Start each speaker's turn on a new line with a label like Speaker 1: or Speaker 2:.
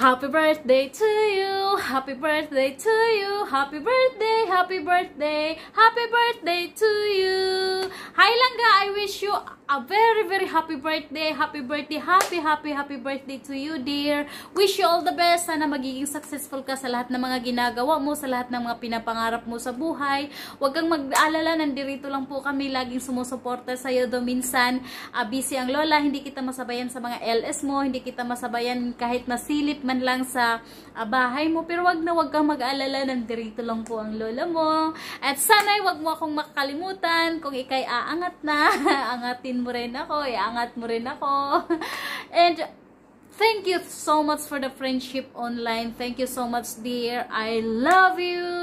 Speaker 1: Happy birthday to you, happy birthday to you, happy birthday, happy birthday, happy birthday to you. Hi Langga, I wish you a very, very happy birthday. Happy birthday. Happy, happy, happy birthday to you, dear. Wish you all the best. Sana magiging successful ka sa lahat ng mga ginagawa mo, sa lahat ng mga pinapangarap mo sa buhay. Huwag kang mag-alala. Nandirito lang po kami. Laging sumusuporta sa iyo Do minsan, uh, busy ang lola. Hindi kita masabayan sa mga LS mo. Hindi kita masabayan kahit nasilip man lang sa uh, bahay mo. Pero wag na wag kang mag-alala. Nandirito lang po ang lola mo. At sana wag mo akong makalimutan kung ikay aangat na. Angatin saluhin mo rin ako, iangat mo rin ako. And thank you so much for the friendship online. Thank you so much, dear. I love you.